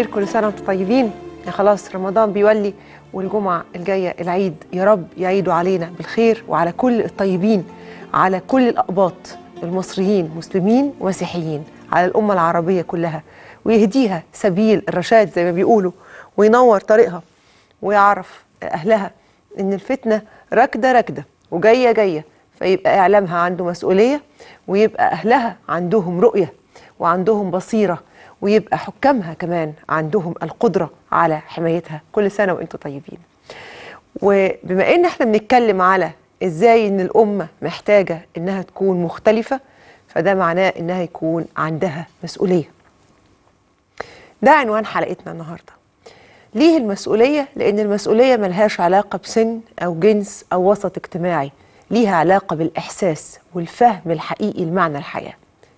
الخير كل سنة وانتم طيبين يعني خلاص رمضان بيولي والجمعة الجاية العيد يا رب يعيدوا علينا بالخير وعلى كل الطيبين على كل الأقباط المصريين مسلمين ومسيحيين على الأمة العربية كلها ويهديها سبيل الرشاد زي ما بيقولوا وينور طريقها ويعرف أهلها إن الفتنة راكدة راكدة وجاية جاية فيبقى إعلامها عنده مسؤولية ويبقى أهلها عندهم رؤية وعندهم بصيرة ويبقى حكامها كمان عندهم القدرة على حمايتها كل سنة وانتم طيبين وبما ان احنا بنتكلم على ازاي ان الامة محتاجة انها تكون مختلفة فده معناه انها يكون عندها مسؤولية ده عنوان حلقتنا النهاردة ليه المسؤولية؟ لأن المسؤولية ملهاش علاقة بسن أو جنس أو وسط اجتماعي ليها علاقة بالإحساس والفهم الحقيقي لمعنى الحياة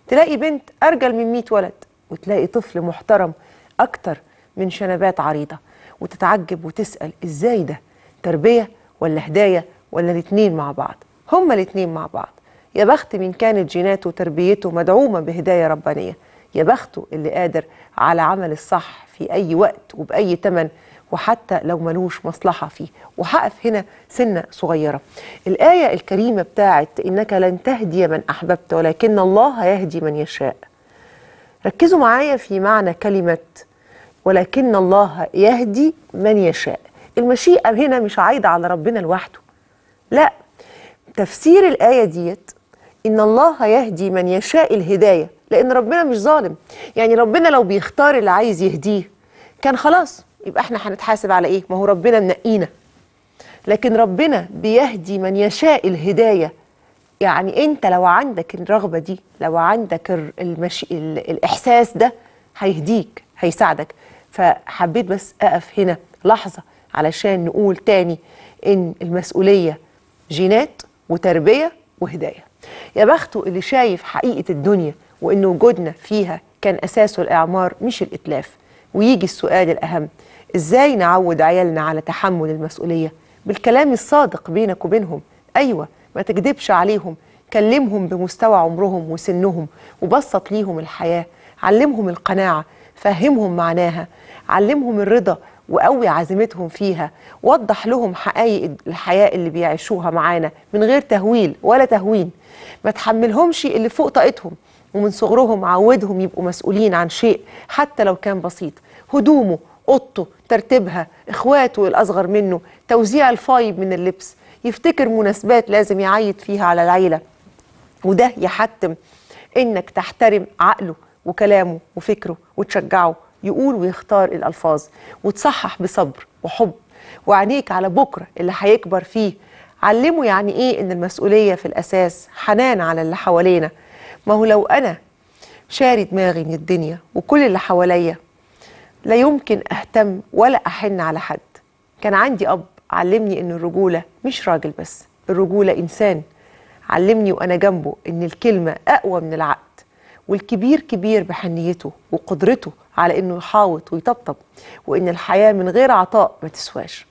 تلاقي بنت أرجل من 100 ولد وتلاقي طفل محترم أكتر من شنبات عريضة وتتعجب وتسأل إزاي ده تربية ولا هداية ولا الاتنين مع بعض هما الاتنين مع بعض يا بخت من كانت جيناته وتربيته مدعومة بهداية ربانية يا بخته اللي قادر على عمل الصح في أي وقت وبأي تمن وحتى لو ملوش مصلحة فيه وحقف هنا سنة صغيرة الآية الكريمة بتاعت إنك لن تهدي من أحببت ولكن الله يهدي من يشاء ركزوا معايا في معنى كلمة ولكن الله يهدي من يشاء المشيئة هنا مش عايدة على ربنا لوحده لا تفسير الآية ديت إن الله يهدي من يشاء الهداية لأن ربنا مش ظالم يعني ربنا لو بيختار اللي عايز يهديه كان خلاص يبقى احنا هنتحاسب على ايه ما هو ربنا منقينا لكن ربنا بيهدي من يشاء الهداية يعني انت لو عندك الرغبه دي لو عندك المشي... الاحساس ده هيهديك هيساعدك فحبيت بس اقف هنا لحظه علشان نقول تاني ان المسؤوليه جينات وتربيه وهدايه يا بخته اللي شايف حقيقه الدنيا وان وجودنا فيها كان اساسه الاعمار مش الاتلاف ويجي السؤال الاهم ازاي نعود عيالنا على تحمل المسؤوليه بالكلام الصادق بينك وبينهم ايوه ما تكذبش عليهم كلمهم بمستوى عمرهم وسنهم وبسط ليهم الحياة علمهم القناعة فهمهم معناها علمهم الرضا وقوي عزيمتهم فيها وضح لهم حقائق الحياة اللي بيعيشوها معانا من غير تهويل ولا تهوين ما تحملهمش اللي فوق طاقتهم ومن صغرهم عودهم يبقوا مسؤولين عن شيء حتى لو كان بسيط هدومه اوضته ترتيبها اخواته الاصغر منه توزيع الفايب من اللبس يفتكر مناسبات لازم يعيد فيها على العيلة وده يحتم إنك تحترم عقله وكلامه وفكره وتشجعه يقول ويختار الألفاظ وتصحح بصبر وحب وعينيك على بكرة اللي هيكبر فيه علمه يعني إيه إن المسؤولية في الأساس حنان على اللي حوالينا ما هو لو أنا شاري دماغي من الدنيا وكل اللي حواليا لا يمكن أهتم ولا أحن على حد كان عندي أب علمني ان الرجوله مش راجل بس الرجوله انسان علمني وانا جنبه ان الكلمه اقوى من العقد والكبير كبير بحنيته وقدرته على انه يحاوط ويطبطب وان الحياه من غير عطاء ما تسواش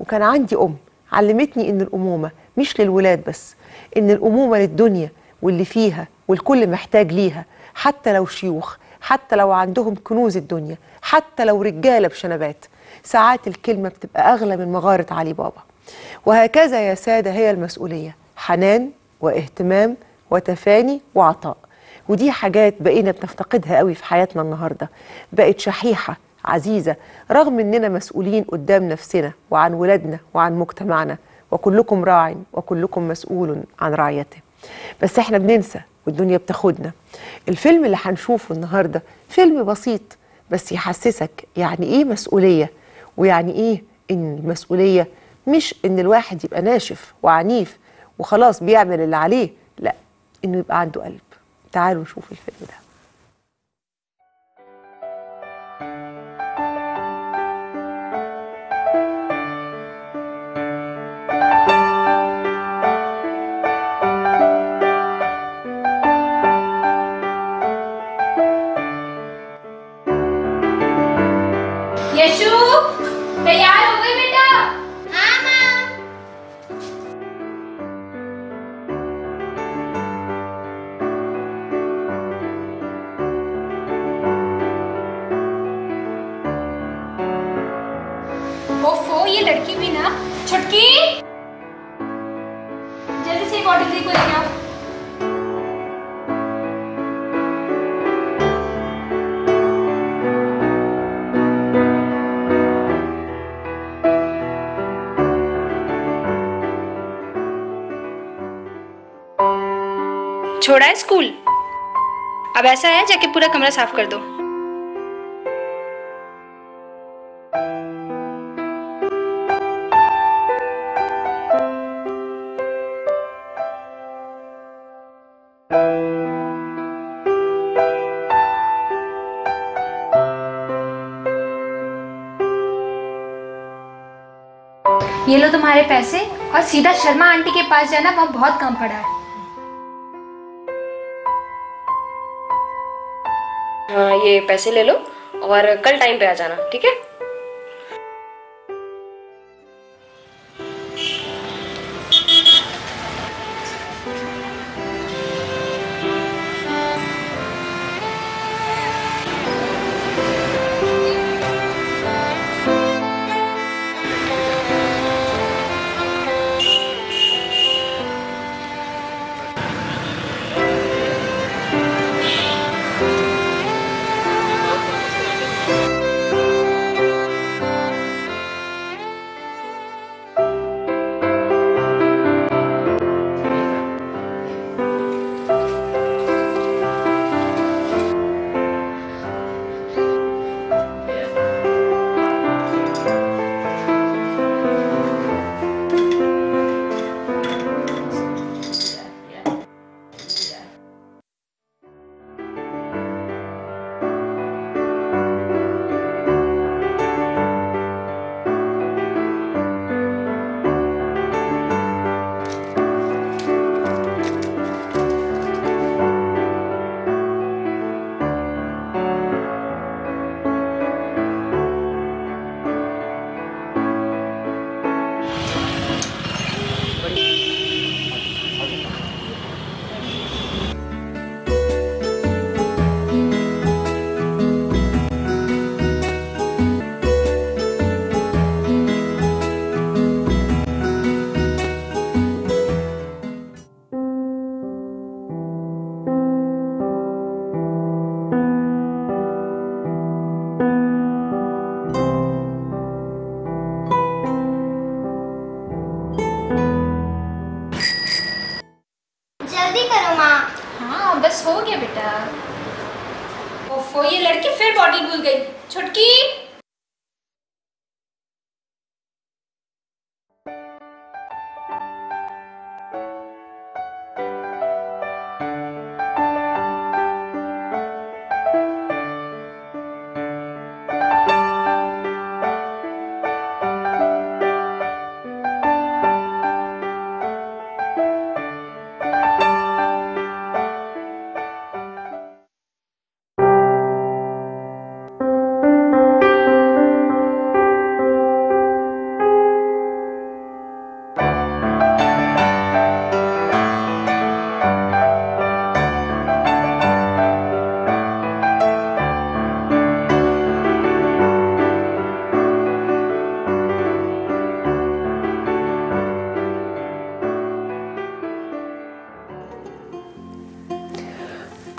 وكان عندي ام علمتني ان الامومه مش للولاد بس ان الامومه للدنيا واللي فيها والكل محتاج ليها حتى لو شيوخ حتى لو عندهم كنوز الدنيا حتى لو رجاله بشنبات ساعات الكلمة بتبقى أغلى من مغارة علي بابا وهكذا يا سادة هي المسؤولية حنان واهتمام وتفاني وعطاء ودي حاجات بقينا بنفتقدها قوي في حياتنا النهاردة بقت شحيحة عزيزة رغم أننا مسؤولين قدام نفسنا وعن ولادنا وعن مجتمعنا وكلكم راع وكلكم مسؤول عن رعيته بس احنا بننسى والدنيا بتاخدنا الفيلم اللي هنشوفه النهاردة فيلم بسيط بس يحسسك يعني ايه مسؤولية ويعني ايه ان المسؤوليه مش ان الواحد يبقى ناشف وعنيف وخلاص بيعمل اللي عليه لا انه يبقى عنده قلب تعالوا نشوف الفيلم ده يشوع छोड़ा है स्कूल अब ऐसा है जाके पूरा कमरा साफ कर दो ये लो तुम्हारे पैसे और सीधा शर्मा आंटी के पास जाना वहां बहुत कम पड़ा है हाँ ये पैसे ले लो और कल टाइम पे आ जाना ठीक है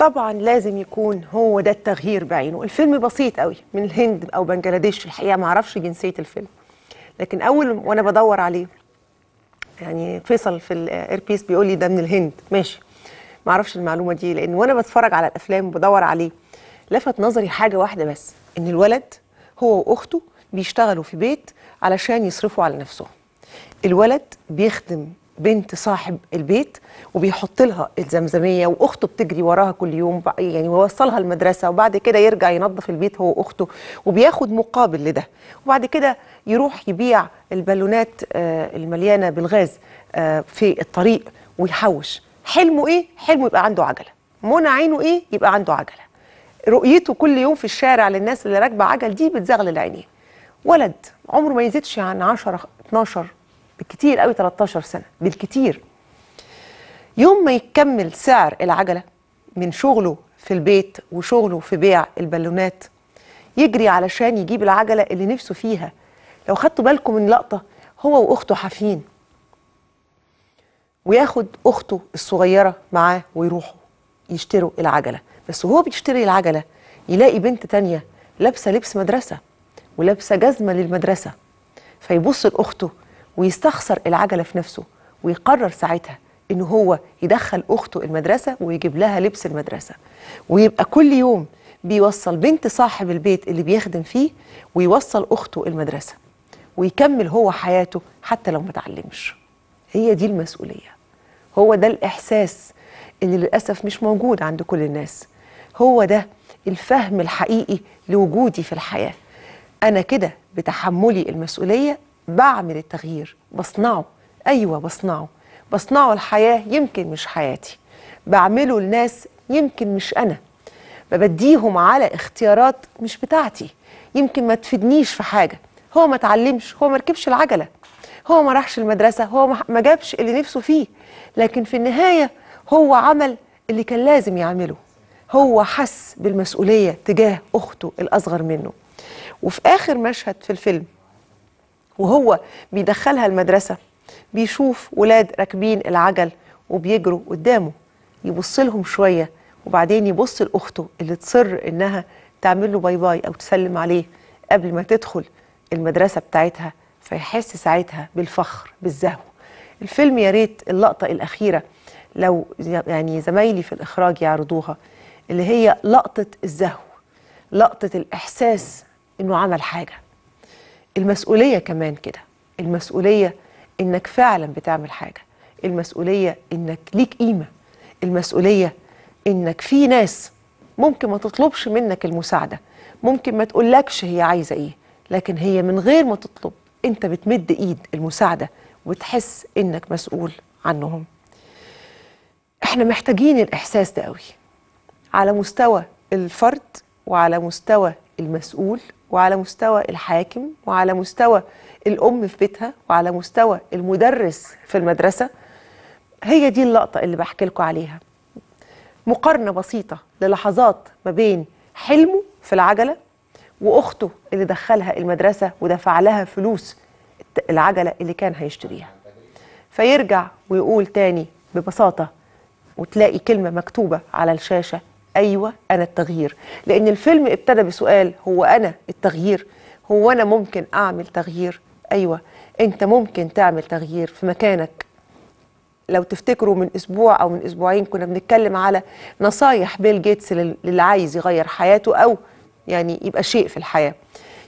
طبعا لازم يكون هو ده التغيير بعينه الفيلم بسيط قوي من الهند او بنجلاديش الحقيقه ما اعرفش جنسيه الفيلم لكن اول وانا بدور عليه يعني فيصل في الاير بيس بيقول لي ده من الهند ماشي ما اعرفش المعلومه دي لان وانا بتفرج على الافلام وبدور عليه لفت نظري حاجه واحده بس ان الولد هو واخته بيشتغلوا في بيت علشان يصرفوا على نفسهم الولد بيخدم بنت صاحب البيت وبيحط لها الزمزميه واخته بتجري وراها كل يوم يعني ويوصلها المدرسه وبعد كده يرجع ينظف البيت هو واخته وبياخد مقابل لده وبعد كده يروح يبيع البالونات آه، المليانه بالغاز آه، في الطريق ويحوش حلمه ايه حلمه يبقى عنده عجله منى عينه ايه يبقى عنده عجله رؤيته كل يوم في الشارع للناس اللي راكبه عجل دي بتزغلل عينيه ولد عمره ما يزيدش عن 10 12 بالكتير قوي 13 سنه بالكتير يوم ما يكمل سعر العجله من شغله في البيت وشغله في بيع البالونات يجري علشان يجيب العجله اللي نفسه فيها لو خدتوا بالكم من لقطه هو واخته حافين وياخد اخته الصغيره معاه ويروحوا يشتروا العجله بس وهو بيشتري العجله يلاقي بنت تانية لابسه لبس مدرسه ولابسه جزمه للمدرسه فيبص لاخته ويستخسر العجله في نفسه ويقرر ساعتها ان هو يدخل اخته المدرسه ويجيب لها لبس المدرسه ويبقى كل يوم بيوصل بنت صاحب البيت اللي بيخدم فيه ويوصل اخته المدرسه ويكمل هو حياته حتى لو ما اتعلمش هي دي المسؤوليه هو ده الاحساس اللي للاسف مش موجود عند كل الناس هو ده الفهم الحقيقي لوجودي في الحياه انا كده بتحملي المسؤوليه بعمل التغيير بصنعه أيوة بصنعه بصنعه الحياة يمكن مش حياتي بعمله لناس يمكن مش أنا ببديهم على اختيارات مش بتاعتي يمكن ما تفيدنيش في حاجة هو ما اتعلمش هو ما ركبش العجلة هو ما راحش المدرسة هو ما جابش اللي نفسه فيه لكن في النهاية هو عمل اللي كان لازم يعمله هو حس بالمسؤولية تجاه أخته الأصغر منه وفي آخر مشهد في الفيلم وهو بيدخلها المدرسة بيشوف ولاد راكبين العجل وبيجروا قدامه يبص لهم شوية وبعدين يبص لأخته اللي تصر إنها تعمل له باي باي أو تسلم عليه قبل ما تدخل المدرسة بتاعتها فيحس ساعتها بالفخر بالزهو الفيلم يا ريت اللقطة الأخيرة لو يعني زمايلي في الإخراج يعرضوها اللي هي لقطة الزهو لقطة الإحساس إنه عمل حاجة المسؤولية كمان كده المسؤولية إنك فعلا بتعمل حاجة المسؤولية إنك ليك قيمة المسؤولية إنك في ناس ممكن ما تطلبش منك المساعدة ممكن ما تقولكش هي عايزة إيه لكن هي من غير ما تطلب أنت بتمد إيد المساعدة وتحس إنك مسؤول عنهم احنا محتاجين الإحساس ده قوي على مستوى الفرد وعلى مستوى المسؤول وعلى مستوى الحاكم وعلى مستوى الأم في بيتها وعلى مستوى المدرس في المدرسة هي دي اللقطة اللي بحكي لكم عليها مقارنة بسيطة للحظات ما بين حلمه في العجلة وأخته اللي دخلها المدرسة ودفع لها فلوس العجلة اللي كان هيشتريها فيرجع ويقول تاني ببساطة وتلاقي كلمة مكتوبة على الشاشة ايوه انا التغيير لان الفيلم ابتدى بسؤال هو انا التغيير هو انا ممكن اعمل تغيير ايوه انت ممكن تعمل تغيير في مكانك لو تفتكروا من اسبوع او من اسبوعين كنا بنتكلم على نصايح بيل جيتس للي عايز يغير حياته او يعني يبقى شيء في الحياه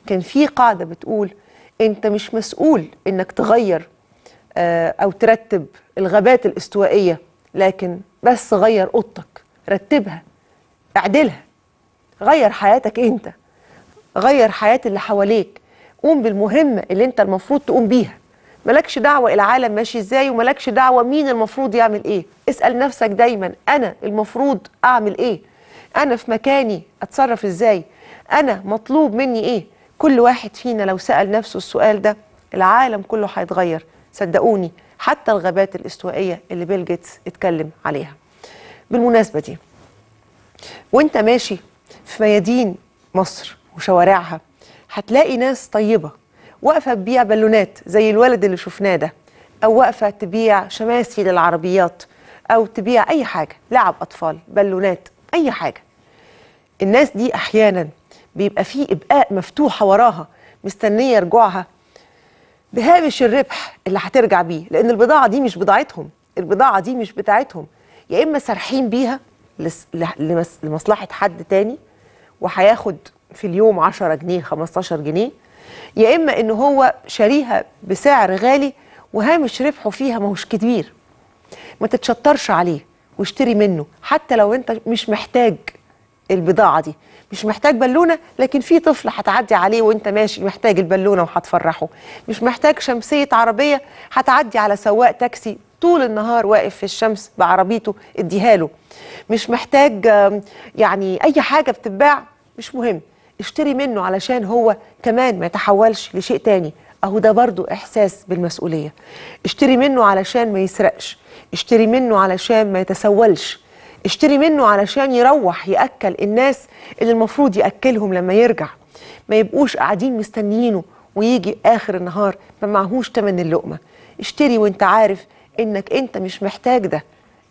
كان في قاعده بتقول انت مش مسؤول انك تغير آه، او ترتب الغابات الاستوائيه لكن بس غير اوضتك رتبها اعدلها غير حياتك انت غير حياة اللي حواليك قوم بالمهمة اللي انت المفروض تقوم بيها ملكش دعوة العالم ماشي ازاي وملكش دعوة مين المفروض يعمل ايه اسأل نفسك دايما انا المفروض اعمل ايه انا في مكاني اتصرف ازاي انا مطلوب مني ايه كل واحد فينا لو سأل نفسه السؤال ده العالم كله هيتغير صدقوني حتى الغابات الاستوائية اللي بيل جيتس اتكلم عليها بالمناسبة دي وانت ماشي في ميادين مصر وشوارعها هتلاقي ناس طيبة واقفة تبيع بالونات زي الولد اللي شفناه ده أو واقفة تبيع شماسي للعربيات أو تبيع أي حاجة لعب أطفال بالونات أي حاجة الناس دي أحيانا بيبقى في إبقاء مفتوحة وراها مستنية رجوعها بهامش الربح اللي هترجع بيه لأن البضاعة دي مش بضاعتهم البضاعة دي مش بتاعتهم يا إما سارحين بيها لمصلحه حد تاني وهياخد في اليوم 10 جنيه 15 جنيه يا اما ان هو شاريها بسعر غالي وهامش ربحه فيها ما هوش كبير ما تتشطرش عليه واشتري منه حتى لو انت مش محتاج البضاعه دي مش محتاج بالونه لكن في طفل هتعدي عليه وانت ماشي محتاج البالونه وهتفرحه مش محتاج شمسيه عربيه هتعدي على سواق تاكسي طول النهار واقف في الشمس بعربيته اديها له مش محتاج يعني اي حاجه بتتباع مش مهم اشتري منه علشان هو كمان ما يتحولش لشيء تاني اهو ده برضو احساس بالمسؤوليه اشتري منه علشان ما يسرقش اشتري منه علشان ما يتسولش اشتري منه علشان يروح ياكل الناس اللي المفروض ياكلهم لما يرجع ما يبقوش قاعدين مستنيينه ويجي اخر النهار ما معهوش تمن اللقمه اشتري وانت عارف انك انت مش محتاج ده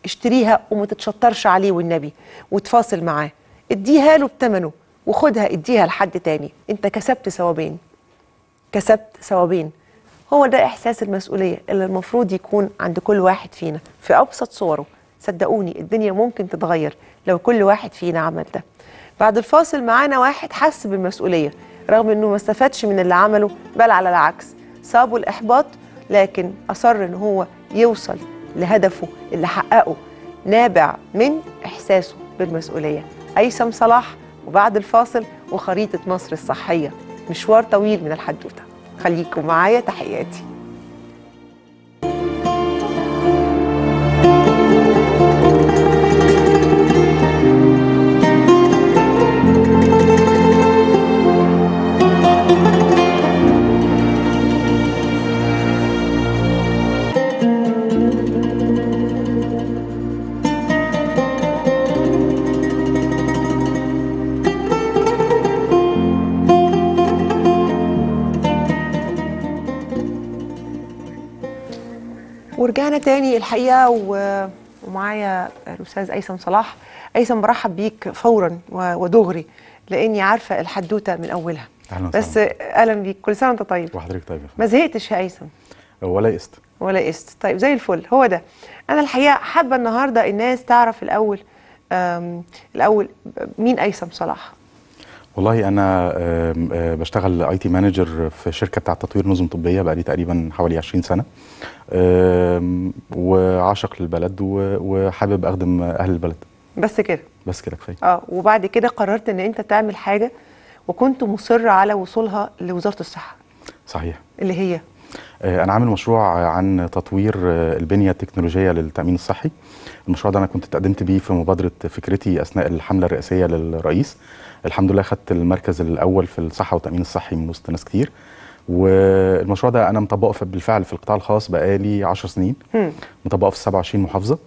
اشتريها وما تتشطرش عليه والنبي وتفاصل معاه اديها له بثمنه وخدها اديها لحد تاني انت كسبت ثوابين كسبت ثوابين هو ده احساس المسؤوليه اللي المفروض يكون عند كل واحد فينا في ابسط صوره صدقوني الدنيا ممكن تتغير لو كل واحد فينا عمل ده بعد الفاصل معانا واحد حس بالمسؤوليه رغم انه ما استفادش من اللي عمله بل على العكس صابه الاحباط لكن اصر ان هو يوصل لهدفه اللي حققه نابع من إحساسه بالمسؤولية أيسم صلاح وبعد الفاصل وخريطة مصر الصحية مشوار طويل من الحدوتة خليكم معايا تحياتي ورجعنا تاني الحقيقه و... ومعايا الاستاذ ايسم صلاح ايسم برحب بيك فورا ودغري لاني عارفه الحدوته من اولها أهلا بس اهلا بيك كل سنه وانت طيب وحضرتك طيب ما زهقتش يا ايسم ولا يئست ولا يئست طيب زي الفل هو ده انا الحقيقه حابه النهارده الناس تعرف الاول الاول مين ايسم صلاح والله انا بشتغل اي تي مانجر في شركه بتاعه تطوير نظم طبيه بقالي تقريبا حوالي 20 سنه وعاشق للبلد وحابب اخدم اهل البلد بس كده بس كده كفايه اه وبعد كده قررت ان انت تعمل حاجه وكنت مصر على وصولها لوزاره الصحه صحيح اللي هي آه، انا عامل مشروع عن تطوير آه، البنيه التكنولوجيه للتامين الصحي المشروع ده انا كنت اتقدمت بيه في مبادره فكرتي اثناء الحمله الرئاسيه للرئيس الحمد لله خدت المركز الاول في الصحه والتامين الصحي من وسط ناس كتير والمشروع ده انا مطبقه بالفعل في القطاع الخاص بقالي 10 سنين مطبقه في 27 محافظه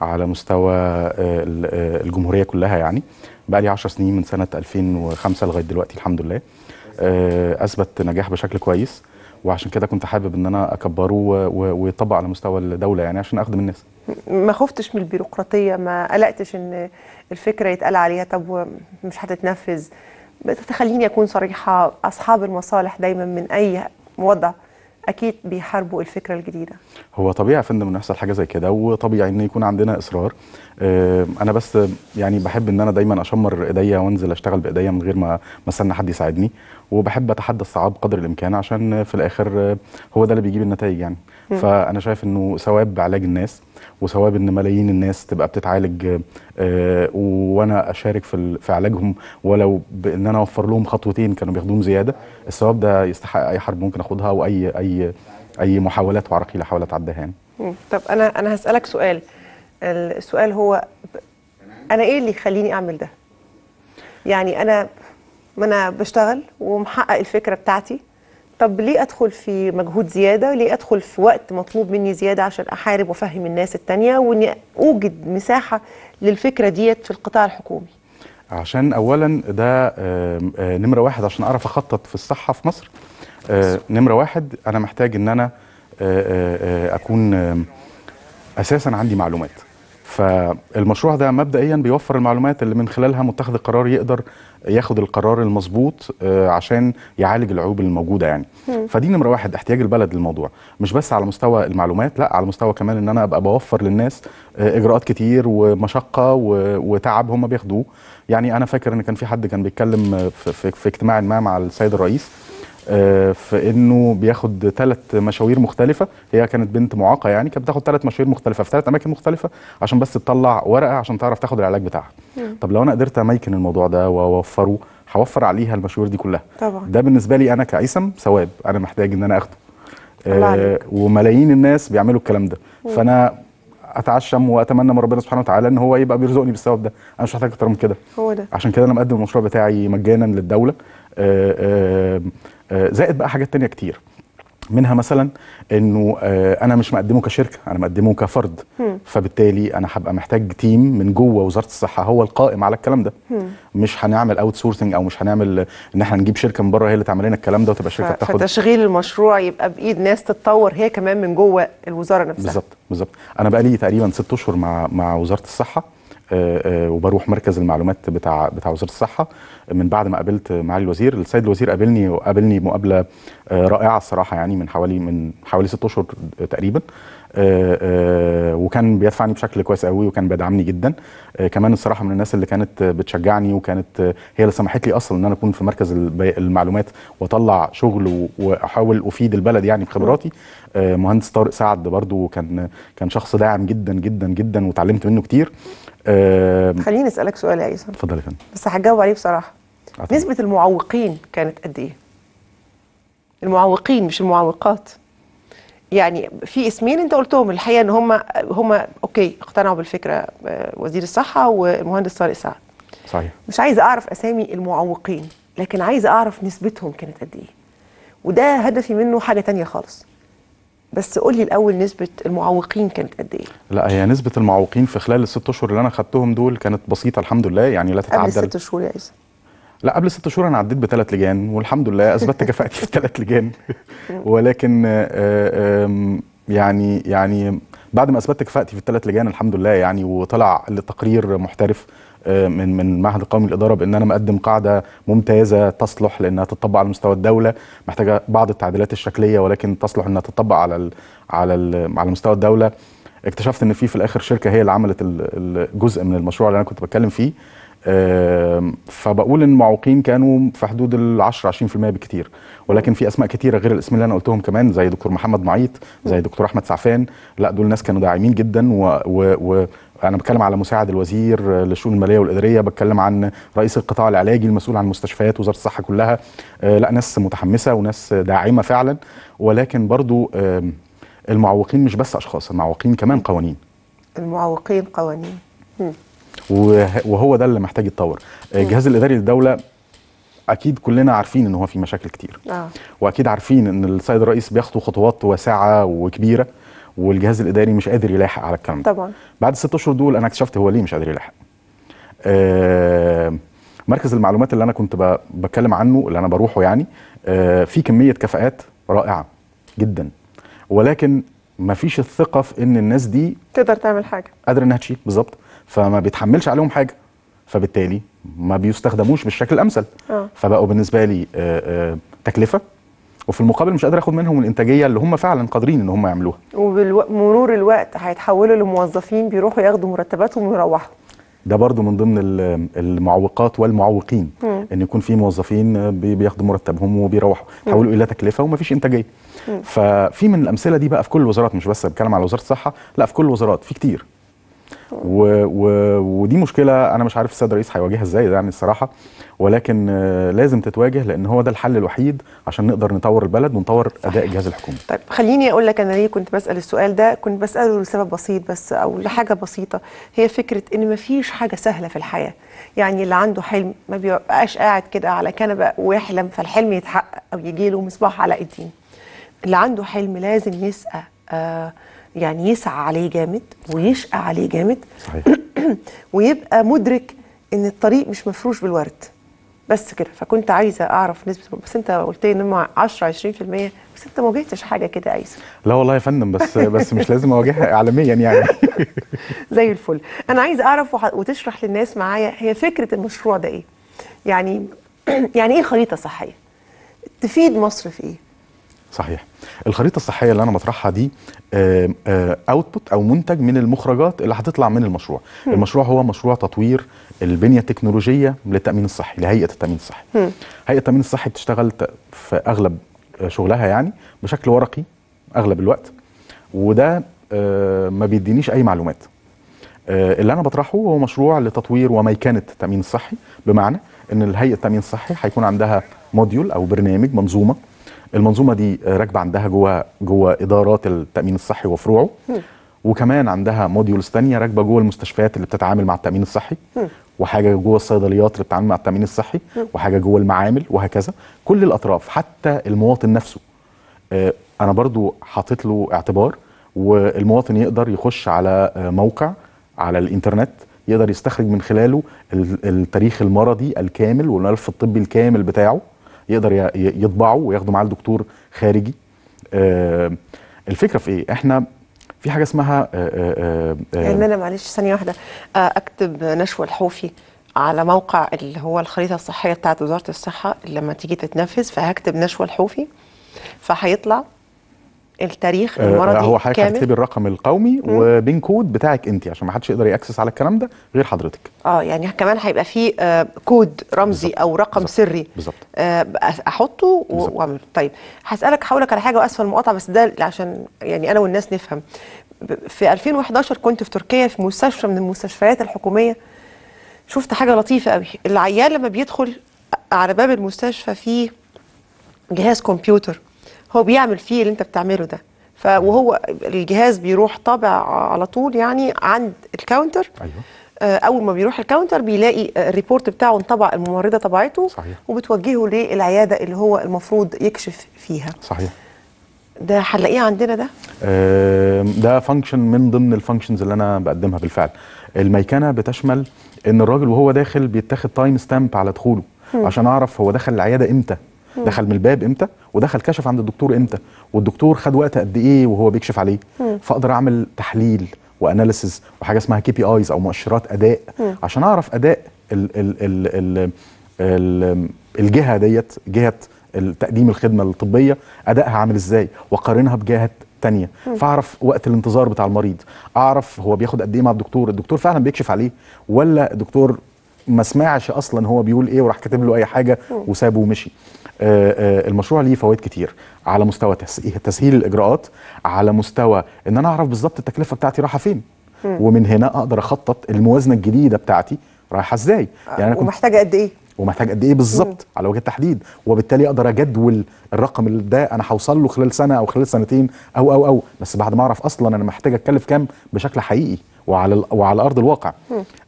على مستوى آه، آه، الجمهوريه كلها يعني بقالي 10 سنين من سنه 2005 لغايه دلوقتي الحمد لله آه، اثبت نجاح بشكل كويس وعشان كده كنت حابب ان انا اكبره ويطبق على مستوى الدوله يعني عشان اخدم الناس ما خفتش من البيروقراطيه ما قلقتش ان الفكره يتقال عليها طب مش هتتنفذ تخليني اكون صريحه اصحاب المصالح دايما من اي وضع اكيد بيحاربوا الفكره الجديده هو طبيعي يا فندم انه يحصل حاجه زي كده وطبيعي ان يكون عندنا اصرار آه، انا بس يعني بحب ان انا دايما اشمر ايديا وانزل اشتغل بايديا من غير ما ما استنى حد يساعدني وبحب اتحدى الصعاب قدر الامكان عشان في الاخر هو ده اللي بيجيب النتائج يعني فانا شايف انه ثواب علاج الناس وثواب ان ملايين الناس تبقى بتتعالج آه وانا اشارك في في علاجهم ولو بان انا اوفر لهم خطوتين كانوا بياخدوهم زياده الثواب ده يستحق اي حرب ممكن اخدها واي اي اي محاولات وعراقيل حاولت عدها يعني طب انا انا هسالك سؤال السؤال هو انا ايه اللي يخليني اعمل ده يعني انا ما انا بشتغل ومحقق الفكره بتاعتي طب ليه ادخل في مجهود زياده ليه ادخل في وقت مطلوب مني زياده عشان احارب وافهم الناس التانية واني اوجد مساحه للفكره ديت في القطاع الحكومي عشان اولا ده آه، آه، نمره واحد عشان اعرف اخطط في الصحه في مصر آه، نمره واحد انا محتاج ان انا اكون اساسا عندي معلومات فالمشروع ده مبدئيا بيوفر المعلومات اللي من خلالها متخذ القرار يقدر ياخد القرار المظبوط آه، عشان يعالج العيوب الموجوده يعني فدي نمره واحد احتياج البلد للموضوع مش بس على مستوى المعلومات لا على مستوى كمان ان انا ابقى بوفر للناس آه، اجراءات كتير ومشقه وتعب هم بياخدوه يعني انا فاكر ان كان في حد كان بيتكلم آه، في, في, في اجتماع ما مع السيد الرئيس آه، في انه بياخد ثلاث مشاوير مختلفه هي كانت بنت معاقه يعني كانت بتاخد ثلاث مشاوير مختلفه في ثلاث اماكن مختلفه عشان بس تطلع ورقه عشان تعرف تاخد العلاج بتاعها طب لو انا قدرت اميكن الموضوع ده واوفره هوفر عليها المشاوير دي كلها طبعا ده بالنسبه لي انا كايسم ثواب انا محتاج ان انا اخده آه وملايين الناس بيعملوا الكلام ده مم. فانا اتعشم واتمنى من ربنا سبحانه وتعالى ان هو يبقى بيرزقني بالثواب ده انا مش محتاج اكتر من كده هو ده عشان كده انا مقدم المشروع بتاعي مجانا للدوله آه آه آه، زائد بقى حاجات تانية كتير منها مثلا انه آه، انا مش مقدمه كشركه انا مقدمه كفرد م. فبالتالي انا هبقى محتاج تيم من جوه وزاره الصحه هو القائم على الكلام ده م. مش هنعمل اوت سورسنج او مش هنعمل ان احنا نجيب شركه من بره هي اللي تعمل لنا الكلام ده وتبقى شركه بتاخد فتشغيل المشروع يبقى بايد ناس تتطور هي كمان من جوه الوزاره نفسها بالظبط بالظبط انا بقى لي تقريبا ست اشهر مع مع وزاره الصحه آه، آه، وبروح مركز المعلومات بتاع بتاع وزاره الصحه من بعد ما قابلت معالي الوزير السيد الوزير قابلني وقابلني مقابله آه، رائعه الصراحه يعني من حوالي من حوالي ست اشهر تقريبا وكان بيدفعني بشكل كويس قوي وكان بيدعمني جدا كمان الصراحه من الناس اللي كانت بتشجعني وكانت هي اللي سمحت لي اصلا ان انا اكون في مركز المعلومات واطلع شغل واحاول افيد البلد يعني بخبراتي مهندس طارق سعد برضو كان كان شخص داعم جدا جدا جدا وتعلمت منه كتير آه خليني اسالك سؤال يا ايسر اتفضل يا فندم بس هجاوب عليه بصراحه أطلع. نسبه المعوقين كانت قد ايه المعوقين مش المعوقات يعني في اسمين انت قلتهم الحقيقه ان هم هم اوكي اقتنعوا بالفكره آه، وزير الصحه والمهندس طارق سعد صحيح مش عايزه اعرف اسامي المعوقين لكن عايزه اعرف نسبتهم كانت قد ايه وده هدفي منه حاجه تانية خالص بس قول لي الاول نسبه المعوقين كانت قد ايه لا هي نسبه المعوقين في خلال الست شهور اللي انا خدتهم دول كانت بسيطه الحمد لله يعني لا تتعدى قبل الست شهور يا عيسى لا قبل ست شهور انا عديت بثلاث لجان والحمد لله اثبتت كفاءتي في الثلاث لجان ولكن آه، يعني يعني بعد ما اثبتت كفاءتي في الثلاث لجان الحمد لله يعني وطلع التقرير محترف آه، من من معهد القومي للاداره بان انا مقدم قاعده ممتازه تصلح لانها تطبق على مستوى الدوله محتاجه بعض التعديلات الشكليه ولكن تصلح انها تطبق على الـ على الـ على مستوى الدوله اكتشفت ان في في الاخر شركه هي اللي عملت الجزء من المشروع اللي انا كنت بتكلم فيه فبقول ان المعوقين كانوا في حدود ال 10 20% بالكتير ولكن في اسماء كتيره غير الاسم اللي انا قلتهم كمان زي دكتور محمد معيط زي دكتور احمد سعفان لا دول ناس كانوا داعمين جدا و, و, و انا بتكلم على مساعد الوزير للشؤون الماليه والاداريه بتكلم عن رئيس القطاع العلاجي المسؤول عن المستشفيات وزاره الصحه كلها آه، لا ناس متحمسه وناس داعمه فعلا ولكن برضو المعوقين مش بس اشخاص المعوقين كمان قوانين المعوقين قوانين وهو ده اللي محتاج يتطور آه، الجهاز الاداري للدوله اكيد كلنا عارفين ان هو في مشاكل كتير آه. واكيد عارفين ان السيد الرئيس بياخدوا خطوات واسعه وكبيره والجهاز الاداري مش قادر يلاحق على الكلام ده طبعا بعد الست اشهر دول انا اكتشفت هو ليه مش قادر يلاحق آه مركز المعلومات اللي انا كنت بتكلم عنه اللي انا بروحه يعني آه في كميه كفاءات رائعه جدا ولكن ما فيش الثقه في ان الناس دي تقدر تعمل حاجه قادره انها تشيل بالظبط فما بيتحملش عليهم حاجه فبالتالي ما بيستخدموش بالشكل الامثل أه. فبقوا بالنسبه لي آآ آه، آه، تكلفه وفي المقابل مش قادر اخد منهم الانتاجيه اللي هم فعلا قادرين ان هم يعملوها وبمرور الوقت هيتحولوا لموظفين بيروحوا ياخدوا مرتباتهم ويروحوا ده برضو من ضمن المعوقات والمعوقين م. ان يكون في موظفين بياخدوا مرتبهم وبيروحوا يحولوا الى تكلفه ومفيش انتاجيه م. ففي من الامثله دي بقى في كل الوزارات مش بس بتكلم على وزاره الصحه لا في كل الوزارات في كتير و و ودي مشكله انا مش عارف السيد الرئيس هيواجهها ازاي يعني الصراحه ولكن آه، لازم تتواجه لان هو ده الحل الوحيد عشان نقدر نطور البلد ونطور اداء الجهاز الحكومي. طيب خليني اقول لك انا ليه كنت بسال السؤال ده كنت بساله لسبب بسيط بس او لحاجه بسيطه هي فكره ان ما فيش حاجه سهله في الحياه يعني اللي عنده حلم ما بيبقاش قاعد كده على كنبه ويحلم فالحلم يتحقق او يجي له مصباح علاء الدين. اللي عنده حلم لازم يسقى آه يعني يسعى عليه جامد ويشقى عليه جامد صحيح. ويبقى مدرك ان الطريق مش مفروش بالورد بس كده فكنت عايزه اعرف نسبه بس انت قلت لي ان 10 20% بس انت ما واجهتش حاجه كده ايسا لا والله يا فندم بس بس مش لازم اواجهها اعلاميا يعني زي الفل انا عايزه اعرف وتشرح للناس معايا هي فكره المشروع ده ايه يعني يعني ايه خريطه صحيه تفيد مصر في ايه صحيح الخريطه الصحيه اللي انا مطرحها دي اوتبوت آه، او منتج من المخرجات اللي هتطلع من المشروع م. المشروع هو مشروع تطوير البنيه التكنولوجيه للتامين الصحي لهيئه التامين الصحي م. هيئه التامين الصحي بتشتغل في اغلب آه، شغلها يعني بشكل ورقي اغلب الوقت وده آه، ما بيدينيش اي معلومات اللي انا بطرحه هو مشروع لتطوير وميكنه التامين الصحي بمعنى ان الهيئه التامين الصحي هيكون عندها موديول او برنامج منظومه المنظومه دي راكبه عندها جوه جوه ادارات التامين الصحي وفروعه وكمان عندها موديولز ثانيه راكبه جوه المستشفيات اللي بتتعامل مع التامين الصحي وحاجه جوه الصيدليات اللي بتتعامل مع التامين الصحي وحاجه جوه المعامل وهكذا كل الاطراف حتى المواطن نفسه آه، انا برضو حاطط له اعتبار والمواطن يقدر يخش على آه، موقع على الانترنت يقدر يستخرج من خلاله التاريخ المرضي الكامل والملف الطبي الكامل بتاعه يقدر يطبعه وياخده معاه لدكتور خارجي آه، الفكره في ايه احنا في حاجه اسمها ان آه، آه، يعني انا معلش ثانيه واحده اكتب نشوى الحوفي على موقع اللي هو الخريطه الصحيه بتاعت وزاره الصحه لما تيجي تتنفذ فهكتب نشوى الحوفي فهيطلع التاريخ آه، المرضي آه، هو حضرتك هتكتبي الرقم القومي وبين كود بتاعك انت عشان ما حدش يقدر ياكسس على الكلام ده غير حضرتك اه يعني كمان هيبقى في آه، كود رمزي بالزبط. او رقم بالزبط. سري بالظبط احطه واعمل طيب هسالك حولك على حاجه واسفل المقاطعه بس ده عشان يعني انا والناس نفهم في 2011 كنت في تركيا في مستشفى من المستشفيات الحكوميه شفت حاجه لطيفه قوي العيان لما بيدخل على باب المستشفى فيه جهاز كمبيوتر هو بيعمل فيه اللي انت بتعمله ده وهو الجهاز بيروح طابع على طول يعني عند الكاونتر أيوه. آه، اول ما بيروح الكاونتر بيلاقي آه، الريبورت بتاعه انطبع الممرضه طبعته صحيح. وبتوجهه للعياده اللي هو المفروض يكشف فيها صحيح ده هنلاقيه عندنا ده ده فانكشن من ضمن الفانكشنز اللي انا بقدمها بالفعل الميكنه بتشمل ان الراجل وهو داخل بيتاخد تايم ستامب على دخوله عشان اعرف هو دخل العياده امتى دخل من الباب امتى ودخل كشف عند الدكتور امتى والدكتور خد وقت قد ايه وهو بيكشف عليه فاقدر اعمل تحليل واناليسز وحاجه اسمها كي بي ايز او مؤشرات اداء مم. عشان اعرف اداء الـ الـ الـ الـ الـ الجهه ديت جهه تقديم الخدمه الطبيه ادائها عامل ازاي واقارنها بجهه تانية فاعرف وقت الانتظار بتاع المريض اعرف هو بياخد قد ايه مع الدكتور الدكتور فعلا بيكشف عليه ولا الدكتور ما سمعش اصلا هو بيقول ايه وراح كاتب له اي حاجه وسابه ومشي آه، آه، المشروع ليه فوائد كتير على مستوى تسهيل الاجراءات على مستوى ان انا اعرف بالظبط التكلفه بتاعتي رايحه فين ومن هنا اقدر اخطط الموازنه الجديده بتاعتي رايحه ازاي يعني أنا كنت ومحتاجه قد ايه ومحتاج قد ايه بالظبط على وجه التحديد وبالتالي اقدر اجدول الرقم ده انا هوصل له خلال سنه او خلال سنتين او او او بس بعد ما اعرف اصلا انا محتاج اتكلف كام بشكل حقيقي وعلى وعلى ارض الواقع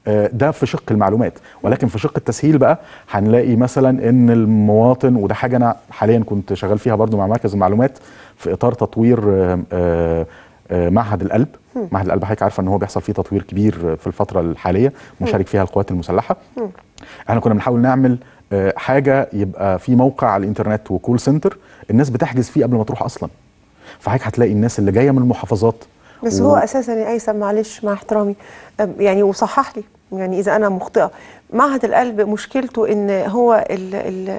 آه، ده في شق المعلومات ولكن في شق التسهيل بقى هنلاقي مثلا ان المواطن وده حاجه انا حاليا كنت شغال فيها برضو مع مركز المعلومات في اطار تطوير آه، آه، آه، معهد القلب معهد القلب حضرتك عارفه ان هو بيحصل فيه تطوير كبير آه، في الفتره الحاليه مشارك فيها القوات المسلحه احنا كنا بنحاول نعمل آه، حاجه يبقى في موقع على الانترنت وكول سنتر الناس بتحجز فيه قبل ما تروح اصلا فحضرتك هتلاقي الناس اللي جايه من المحافظات بس و... هو اساسا يا ايسن معلش مع احترامي يعني وصحح لي يعني اذا انا مخطئه معهد القلب مشكلته ان هو الـ الـ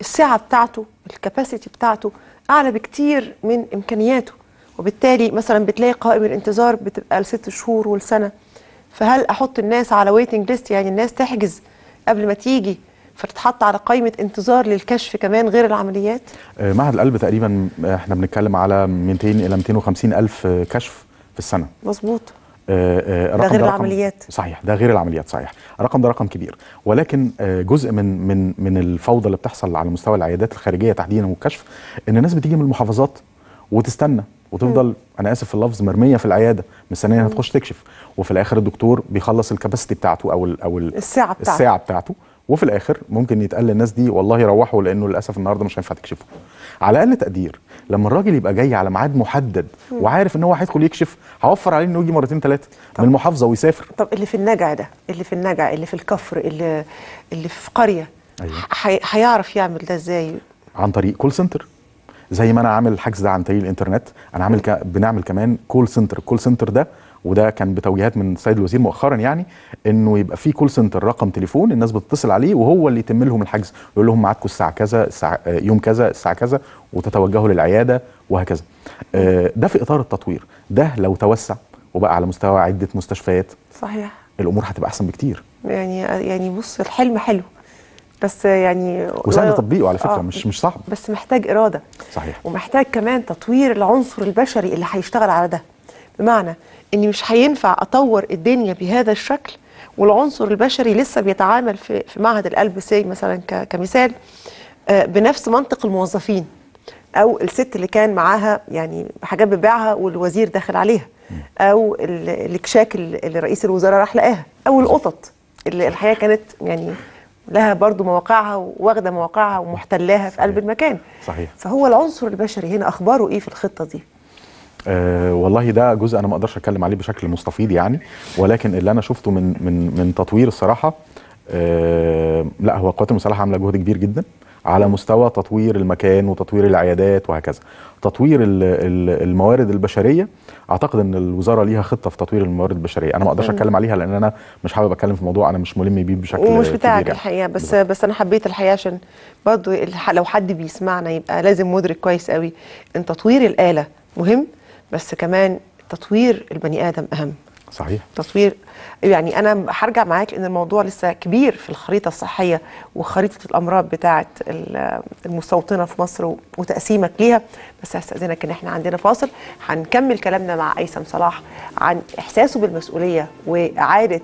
السعه بتاعته الكباسيتي بتاعته اعلى بكتير من امكانياته وبالتالي مثلا بتلاقي قائمة الانتظار بتبقى لست شهور والسنة فهل أحط الناس على ويتنج ليست يعني الناس تحجز قبل ما تيجي فتتحط على قائمة انتظار للكشف كمان غير العمليات؟ آه، معهد القلب تقريبا آه، احنا بنتكلم على 200 إلى 250 ألف كشف في السنة مظبوط آه، ده غير ده العمليات صحيح ده غير العمليات صحيح الرقم ده رقم كبير ولكن جزء من من من الفوضى اللي بتحصل على مستوى العيادات الخارجيه تحديدا والكشف ان الناس بتيجي من المحافظات وتستنى وتفضل انا اسف في اللفظ مرميه في العياده مستنيه انها تخش تكشف وفي الاخر الدكتور بيخلص الكباسيتي بتاعته او الـ او الـ الساعه بتاعته الساعه بتاعته وفي الاخر ممكن يتقال للناس دي والله روحوا لانه للاسف النهارده مش هينفع تكشفوا على اقل تقدير لما الراجل يبقى جاي على ميعاد محدد وعارف ان هو هيدخل يكشف هوفر عليه انه يجي مرتين ثلاثه من المحافظه ويسافر طب اللي في النجع ده اللي في النجع اللي في الكفر اللي اللي في قريه أيوة. هيعرف يعمل ده ازاي عن طريق كول سنتر زي ما انا عامل الحجز ده عن طريق الانترنت انا عامل ك... بنعمل كمان كول سنتر الكول سنتر ده وده كان بتوجيهات من السيد الوزير مؤخرا يعني انه يبقى في كول سنتر رقم تليفون الناس بتتصل عليه وهو اللي يتم لهم الحجز يقول لهم ميعادكم الساعه كذا الساعه يوم كذا الساعه كذا وتتوجهوا للعياده وهكذا آه، ده في اطار التطوير ده لو توسع وبقى على مستوى عده مستشفيات صحيح الامور هتبقى احسن بكتير يعني يعني بص الحلم حلو بس يعني وسهل تطبيقه على فكره آه مش مش صعب بس محتاج اراده صحيح ومحتاج كمان تطوير العنصر البشري اللي هيشتغل على ده بمعنى اني مش هينفع اطور الدنيا بهذا الشكل والعنصر البشري لسه بيتعامل في في معهد القلب سي مثلا كمثال آه، بنفس منطق الموظفين او الست اللي كان معاها يعني حاجات ببيعها والوزير داخل عليها او الكشاك اللي رئيس الوزراء راح لقاها او القطط اللي الحقيقه كانت يعني لها برضو مواقعها واخده مواقعها ومحتلاها في قلب المكان صحيح فهو العنصر البشري هنا اخباره ايه في الخطه دي أه والله ده جزء انا ما اقدرش اتكلم عليه بشكل مستفيض يعني ولكن اللي انا شفته من من من تطوير الصراحه أه لا هو القوات المسلحه عامله جهد كبير جدا على مستوى تطوير المكان وتطوير العيادات وهكذا تطوير الموارد البشريه اعتقد ان الوزاره ليها خطه في تطوير الموارد البشريه انا ما اقدرش اتكلم عليها لان انا مش حابب اتكلم في موضوع انا مش ملم بيه بشكل كبير ومش بتاعك كبير يعني. الحقيقه يعني. بس بس انا حبيت الحقيقه عشان برضه لو حد بيسمعنا يبقى لازم مدرك كويس قوي ان تطوير الاله مهم بس كمان تطوير البني ادم اهم صحيح تصوير يعني انا هرجع معاك لان الموضوع لسه كبير في الخريطه الصحيه وخريطه الامراض بتاعه المستوطنه في مصر وتقسيمك ليها بس هستاذنك ان احنا عندنا فاصل هنكمل كلامنا مع ايسم صلاح عن احساسه بالمسؤوليه واعاده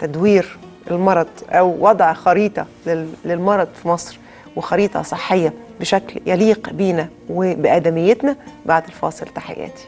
تدوير المرض او وضع خريطه للمرض في مصر وخريطه صحيه بشكل يليق بينا وبادميتنا بعد الفاصل تحياتي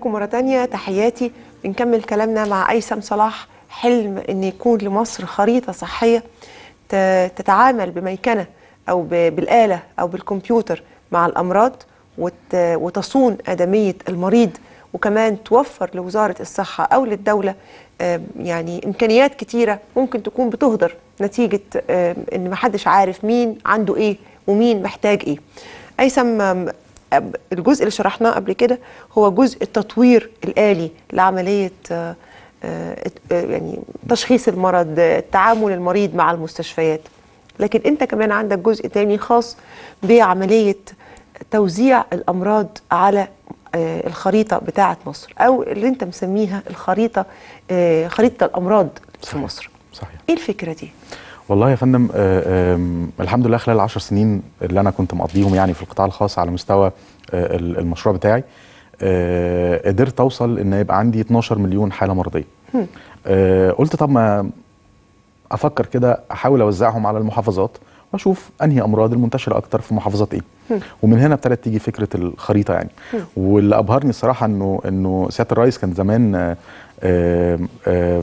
لكم مرة تانية تحياتي بنكمل كلامنا مع أيسم صلاح حلم أن يكون لمصر خريطة صحية تتعامل بميكنة أو بالآلة أو بالكمبيوتر مع الأمراض وتصون آدمية المريض وكمان توفر لوزارة الصحة أو للدولة يعني إمكانيات كتيرة ممكن تكون بتهدر نتيجة أن محدش عارف مين عنده إيه ومين محتاج إيه أيسم الجزء اللي شرحناه قبل كده هو جزء التطوير الآلي لعملية آه، آه، آه، يعني تشخيص المرض تعامل المريض مع المستشفيات لكن انت كمان عندك جزء تاني خاص بعملية توزيع الأمراض على الخريطة بتاعة مصر أو اللي انت مسميها الخريطة خريطة الأمراض في مصر صحيح. ايه الفكرة دي؟ والله يا فندم آه، الحمد لله خلال العشر سنين اللي انا كنت مقضيهم يعني في القطاع الخاص على مستوى آه، المشروع بتاعي آه، قدرت اوصل ان يبقى عندي 12 مليون حاله مرضيه قلت طب ما افكر كده احاول اوزعهم على المحافظات واشوف انهي امراض المنتشره اكتر في محافظات ايه ومن هنا ابتدت تيجي فكره الخريطه يعني واللي ابهرني الصراحه انه انه سياده الرئيس كان زمان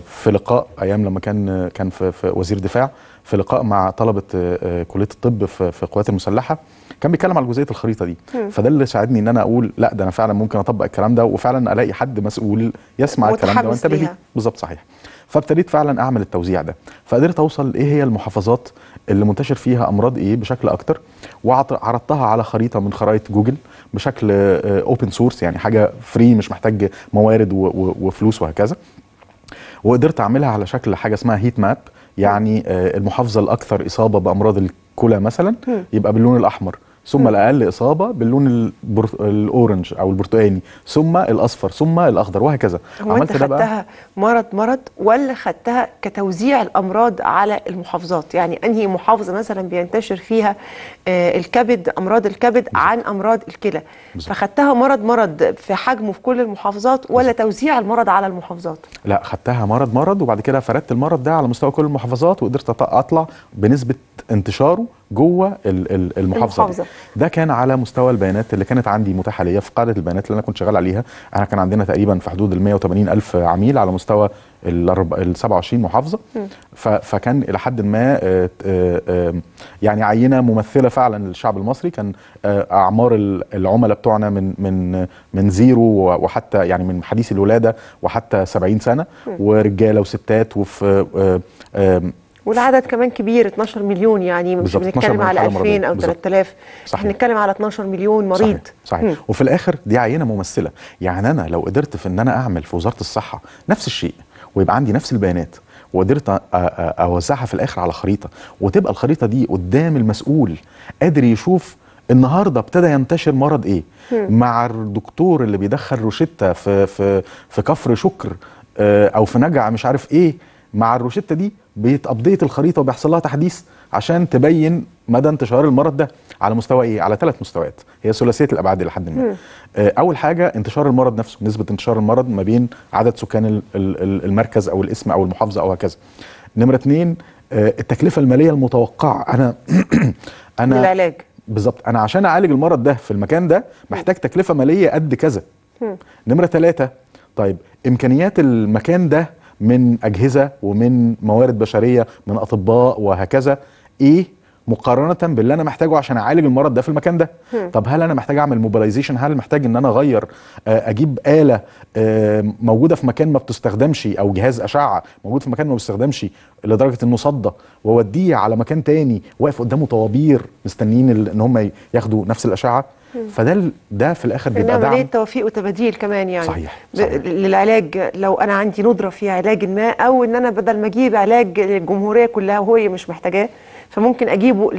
في لقاء ايام لما كان كان في وزير دفاع في لقاء مع طلبه آه، آه، كليه الطب في القوات المسلحه كان بيتكلم على جزئيه الخريطه دي فده اللي ساعدني ان انا اقول لا ده انا فعلا ممكن اطبق الكلام ده وفعلا الاقي حد مسؤول يسمع الكلام ده وانتبه ليه بالظبط صحيح فابتديت فعلا اعمل التوزيع ده فقدرت اوصل ايه هي المحافظات اللي منتشر فيها امراض ايه بشكل اكتر وعرضتها على خريطه من خرائط جوجل بشكل اوبن آه، سورس يعني حاجه فري مش محتاج موارد وفلوس وهكذا وقدرت اعملها على شكل حاجه اسمها هيت ماب يعني آه، المحافظه الاكثر اصابه بامراض الكلى مثلا يبقى باللون الاحمر ثم الاقل اصابه باللون الاورنج او البرتقاني ثم الاصفر ثم الاخضر وهكذا هو عملت انت خدتها مرض مرض ولا خدتها كتوزيع الامراض على المحافظات يعني انهي محافظه مثلا بينتشر فيها آه، الكبد امراض الكبد عن امراض الكلى فخدتها مرض مرض في حجمه في كل المحافظات ولا توزيع المرض على المحافظات لا خدتها مرض مرض وبعد كده فردت المرض ده على مستوى كل المحافظات وقدرت اطلع بنسبه انتشاره جوه المحافظه, المحافظة. دي. ده كان على مستوى البيانات اللي كانت عندي متاحه ليا في قاعده البيانات اللي انا كنت شغال عليها احنا كان عندنا تقريبا في حدود ال الف عميل على مستوى ال 27 محافظه فكان الى حد ما آه، آه، آه، يعني عينه ممثله فعلا للشعب المصري كان اعمار العملاء بتوعنا من من من زيرو وحتى يعني من حديث الولاده وحتى 70 سنه ورجاله وستات وفي والعدد كمان كبير 12 مليون يعني مش بنتكلم على 2000 او 3000 احنا بنتكلم على 12 مليون مريض صحيح, صحيح. وفي الاخر دي عينه ممثله يعني انا لو قدرت في ان انا اعمل في وزاره الصحه نفس الشيء ويبقى عندي نفس البيانات وقدرت اوزعها في الاخر على خريطه وتبقى الخريطه دي قدام المسؤول قادر يشوف النهارده ابتدى ينتشر مرض ايه مع الدكتور اللي بيدخل روشته في في في كفر شكر آه، او في نجع مش عارف ايه مع الروشته دي بيتابديت الخريطه وبيحصل لها تحديث عشان تبين مدى انتشار المرض ده على مستوى ايه؟ على ثلاث مستويات هي ثلاثيه الابعاد الى حد ما. آه، اول حاجه انتشار المرض نفسه، نسبه انتشار المرض ما بين عدد سكان المركز او الاسم او المحافظه او هكذا. نمره اثنين آه، التكلفه الماليه المتوقعه انا انا للعلاج بالظبط انا عشان اعالج المرض ده في المكان ده محتاج تكلفه ماليه قد كذا. نمره ثلاثه طيب امكانيات المكان ده من اجهزه ومن موارد بشريه من اطباء وهكذا ايه مقارنه باللي انا محتاجه عشان اعالج المرض ده في المكان ده هم. طب هل انا محتاج اعمل موبيلايزيشن هل محتاج ان انا اغير آه، اجيب اله آه، موجوده في مكان ما بتستخدمش او جهاز اشعه موجود في مكان ما بيستخدمش لدرجه انه صدى واوديه على مكان تاني واقف قدامه طوابير مستنيين ان هم ياخدوا نفس الاشعه فده ده في الاخر بيبقى دعم عمليه توفيق وتبديل كمان يعني صحيح, صحيح. للعلاج لو انا عندي ندره في علاج ما او ان انا بدل ما اجيب علاج الجمهوريه كلها وهي مش محتاجاه فممكن اجيبه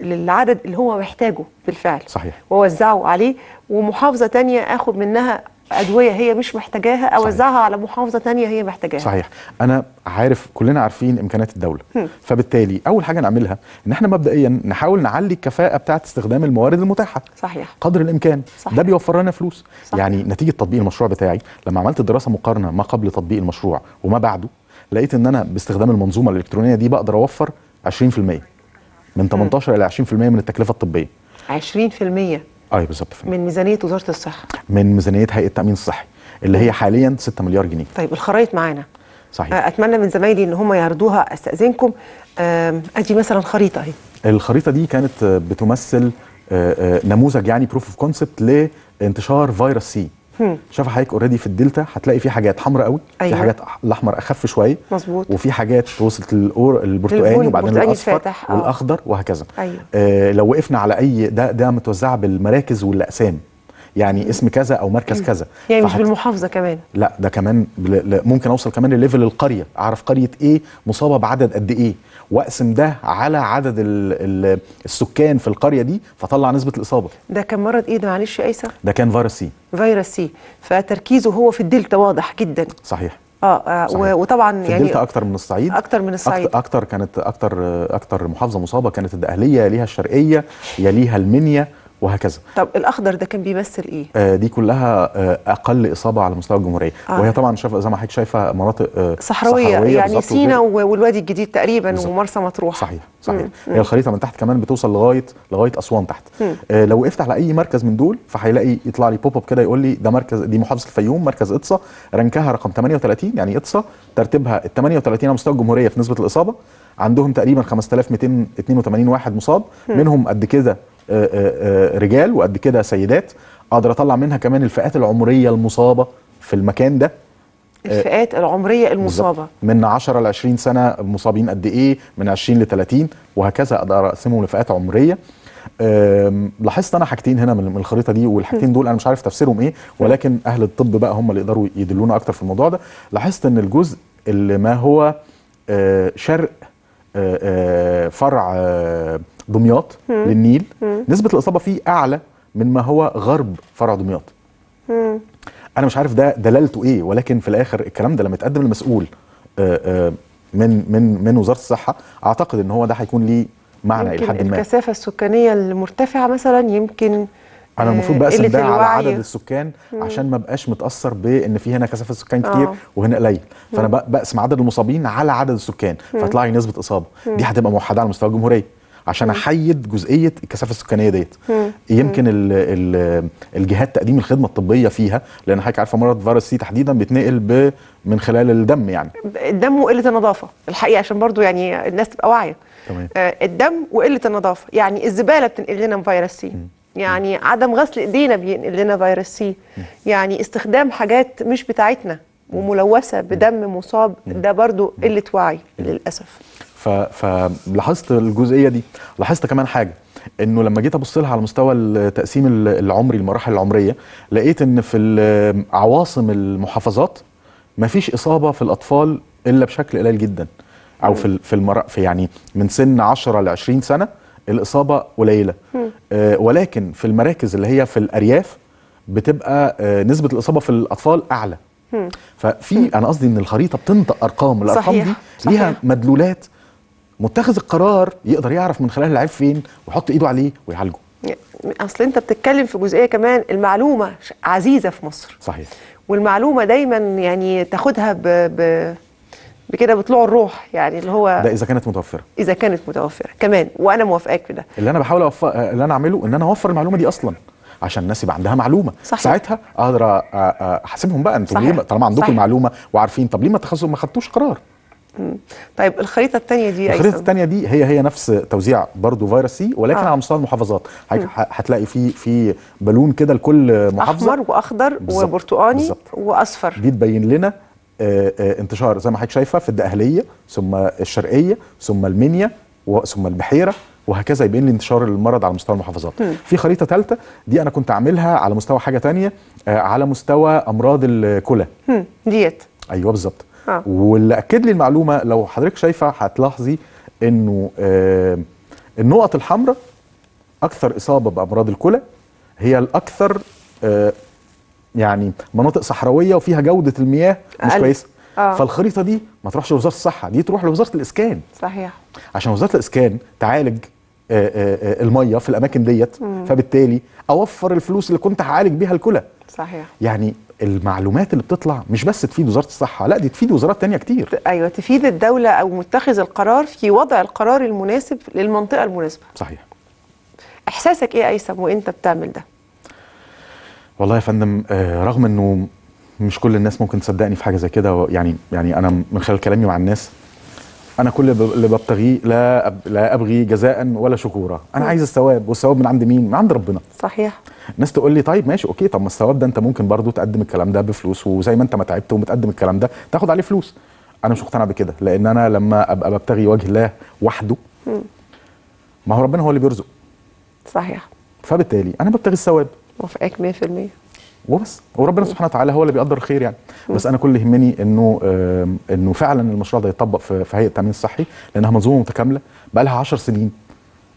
للعدد اللي هو محتاجه بالفعل صحيح واوزعه عليه ومحافظه تانية اخد منها ادويه هي مش محتاجاها اوزعها على محافظه ثانيه هي محتاجاها صحيح انا عارف كلنا عارفين امكانيات الدوله م. فبالتالي اول حاجه نعملها ان احنا مبدئيا نحاول نعلي الكفاءه بتاعه استخدام الموارد المتاحه صحيح قدر الامكان صحيح. ده بيوفر لنا فلوس صحيح. يعني نتيجه تطبيق المشروع بتاعي لما عملت دراسه مقارنه ما قبل تطبيق المشروع وما بعده لقيت ان انا باستخدام المنظومه الالكترونيه دي بقدر اوفر 20% من 18 م. الى 20% من التكلفه الطبيه 20% اي آه، بالظبط من ميزانيه وزاره الصحه من ميزانيه هيئه التامين الصحي اللي هي حاليا 6 مليار جنيه طيب الخرايط معانا صحيح آه، اتمنى من زمايلي ان هم يعرضوها استاذنكم ادي مثلا خريطه اهي الخريطه دي كانت بتمثل آه، نموذج يعني بروف اوف كونسبت لانتشار فيروس سي شاف حضرتك اوريدي في الدلتا هتلاقي في حاجات حمراء قوي أيوة. في حاجات الاحمر اخف شويه مظبوط وفي حاجات وصلت للاور البرتقاني وبعدين الاصفر آه. والاخضر وهكذا أيوة. آه لو وقفنا على اي ده ده متوزعه بالمراكز والاقسام يعني اسم كذا او مركز كذا يعني مش بالمحافظه كمان لا ده كمان ممكن اوصل كمان لليفل القريه اعرف قريه ايه مصابه بعدد قد ايه واقسم ده على عدد الـ السكان في القريه دي فاطلع نسبه الاصابه ده كان مرض ايه ده معلش يا ايسا ده كان فيروس سي فيروس سي فتركيزه هو في الدلتا واضح جدا صحيح اه, آه صحيح. وطبعا في يعني اكتر من الصعيد اكتر من الصعيد اكتر, أكتر كانت اكتر اكتر محافظه مصابه كانت الدقهليه يليها الشرقيه يليها المنيا وهكذا طب الاخضر ده كان بيمثل ايه آه دي كلها آه اقل اصابه على مستوى الجمهوريه آه. وهي طبعا شايفه زي ما حضرتك شايفه مناطق آه صحراويه, صحراوية يعني سينا والوادي الجديد تقريبا ومرسى مطروح صحيح صحيح مم. هي الخريطه من تحت كمان بتوصل لغايه لغايه اسوان تحت آه لو وقفت على اي مركز من دول فهيلاقي يطلع لي بوب اب كده يقول لي ده مركز دي محافظه الفيوم مركز اقصى رنكها رقم 38 يعني اقصى ترتيبها ال 38 على مستوى الجمهوريه في نسبه الاصابه عندهم تقريبا 5282 واحد مصاب مم. منهم قد كده آه، آه، آه، رجال وقد كده سيدات اقدر اطلع منها كمان الفئات العمريه المصابه في المكان ده الفئات العمريه المصابه من 10 ل 20 سنه مصابين قد ايه من 20 ل 30 وهكذا اقدر اقسمهم لفئات عمريه لاحظت انا حاجتين هنا من الخريطه دي والحاجتين دول انا مش عارف تفسيرهم ايه ولكن اهل الطب بقى هم اللي يقدروا يدلونا اكتر في الموضوع ده لاحظت ان الجزء اللي ما هو شرق فرع دمياط للنيل نسبه الاصابه فيه اعلى من ما هو غرب فرع دمياط انا مش عارف ده دلالته ايه ولكن في الاخر الكلام ده لما يتقدم المسؤول آه، آه، من من من وزاره الصحه اعتقد ان هو ده هيكون ليه معنى الى حد ما الكثافه السكانيه المرتفعه مثلا يمكن انا المفروض آه، بقسم ده على عدد السكان مم. عشان ما بقاش متاثر بان في هنا كثافه سكان كتير آه. وهنا قليل فانا بقسم عدد المصابين على عدد السكان فتطلع لي نسبه اصابه مم. دي هتبقى موحده على مستوى الجمهوريه عشان احيد جزئيه الكثافه السكانيه ديت يمكن الـ الـ الجهات تقديم الخدمه الطبيه فيها لان حضرتك عارفه مرض فيروس سي تحديدا بيتنقل ب من خلال الدم يعني الدم وقله النظافه الحقيقه عشان برضو يعني الناس تبقى واعيه تمام آه الدم وقله النظافه يعني الزباله بتنقل لنا فيروس سي مم. يعني عدم غسل ايدينا بينقل لنا فيروس سي يعني استخدام حاجات مش بتاعتنا وملوثه بدم مصاب ده برضو قله وعي للاسف فلاحظت الجزئيه دي لاحظت كمان حاجه انه لما جيت ابص لها على مستوى التقسيم العمري المراحل العمريه لقيت ان في عواصم المحافظات ما فيش اصابه في الاطفال الا بشكل قليل جدا او في في, في يعني من سن 10 ل 20 سنه الاصابه قليله آه ولكن في المراكز اللي هي في الارياف بتبقى آه نسبه الاصابه في الاطفال اعلى ففي انا قصدي ان الخريطه بتنطق ارقام الارقام صحيح. دي ليها صحيح. مدلولات متخذ القرار يقدر يعرف من خلال اللعيب فين ويحط ايده عليه ويعالجه اصل انت بتتكلم في جزئيه كمان المعلومه عزيزه في مصر صحيح والمعلومه دايما يعني تاخدها ب... ب... بكده بطلوع الروح يعني اللي هو ده اذا كانت متوفره اذا كانت متوفره كمان وانا موافقاك في ده اللي انا بحاول أوف... اللي انا اعمله ان انا اوفر المعلومه دي اصلا عشان الناس يبقى عندها معلومه صحيح. ساعتها اقدر احاسبهم بقى انتوا ليه طالما عندكم المعلومه وعارفين طب ليه ما تخصوا ما خدتوش قرار طيب الخريطه الثانيه دي الخريطه الثانيه دي هي هي نفس توزيع برضه فيروس سي ولكن آه. على مستوى المحافظات هتلاقي في في بالون كده لكل محافظه احمر واخضر وبرتقاني واصفر دي تبين لنا آه، آه، انتشار زي ما حضرتك شايفه في الدقهليه ثم الشرقيه ثم المنيا ثم البحيره وهكذا يبين لي انتشار المرض على مستوى المحافظات م. في خريطه ثالثه دي انا كنت عاملها على مستوى حاجه ثانيه آه، على مستوى امراض الكلى ديت ايوه بالظبط آه. واللي اكد لي المعلومه لو حضرتك شايفه هتلاحظي انه آه النقط الحمراء اكثر اصابه بامراض الكلى هي الاكثر آه يعني مناطق صحراويه وفيها جوده المياه مش كويسه آه. فالخريطه دي ما تروحش لوزاره الصحه دي تروح لوزاره الاسكان صحيح عشان وزاره الاسكان تعالج آه، آه، الميه في الاماكن ديت فبالتالي اوفر الفلوس اللي كنت هعالج بيها الكلى صحيح يعني المعلومات اللي بتطلع مش بس تفيد وزاره الصحه لا دي تفيد وزارات تانية كتير ايوه تفيد الدوله او متخذ القرار في وضع القرار المناسب للمنطقه المناسبه صحيح احساسك ايه ايسم وانت بتعمل ده والله يا فندم آه، رغم انه مش كل الناس ممكن تصدقني في حاجه زي كده يعني يعني انا من خلال كلامي مع الناس انا كل اللي ببتغيه لا أب... لا ابغي جزاء ولا شكورا انا عايز الثواب والثواب من عند مين من عند ربنا صحيح الناس تقول لي طيب ماشي اوكي طب ما الثواب ده انت ممكن برضو تقدم الكلام ده بفلوس وزي ما انت ما تعبت ومتقدم الكلام ده تاخد عليه فلوس انا مش مقتنع بكده لان انا لما ابقى ببتغي وجه الله وحده ما هو ربنا هو اللي بيرزق صحيح فبالتالي انا ببتغي الثواب وافقك 100% وبس وربنا سبحانه وتعالى هو اللي بيقدر الخير يعني بس انا كل اللي يهمني انه انه فعلا المشروع ده يتطبق في, في هيئه التامين الصحي لانها منظومه متكامله بقى لها 10 سنين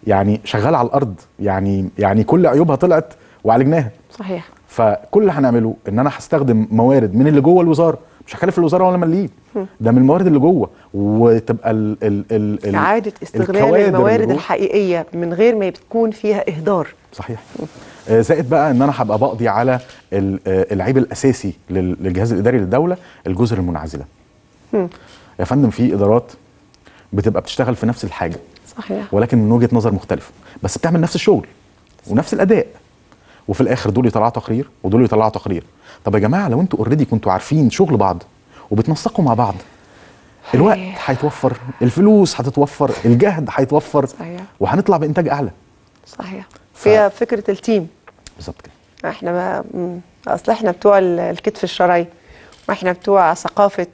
يعني شغاله على الارض يعني يعني كل عيوبها طلعت وعالجناها صحيح فكل اللي هنعمله ان انا هستخدم موارد من اللي جوه الوزاره مش هكلف الوزاره ولا مليم ده من الموارد اللي جوه وتبقى ال ال ال ال اعاده استغلال الموارد الحقيقيه من غير ما تكون فيها اهدار صحيح آه، زائد بقى ان انا هبقى بقضي على آه، العيب الاساسي للجهاز الاداري للدوله الجزر المنعزله م. يا فندم في ادارات بتبقى بتشتغل في نفس الحاجه صحيح ولكن من وجهه نظر مختلفه بس بتعمل نفس الشغل ونفس الاداء وفي الاخر دول يطلعوا تقرير ودول يطلعوا تقرير طب يا جماعه لو انتوا اوريدي كنتوا عارفين شغل بعض وبتنسقوا مع بعض الوقت هيتوفر الفلوس هتتوفر الجهد هيتوفر صحيح وهنطلع بانتاج اعلى صحيح فيها ف... فكره التيم بالظبط كده احنا ما اصل احنا بتوع الكتف الشرعي واحنا بتوع ثقافه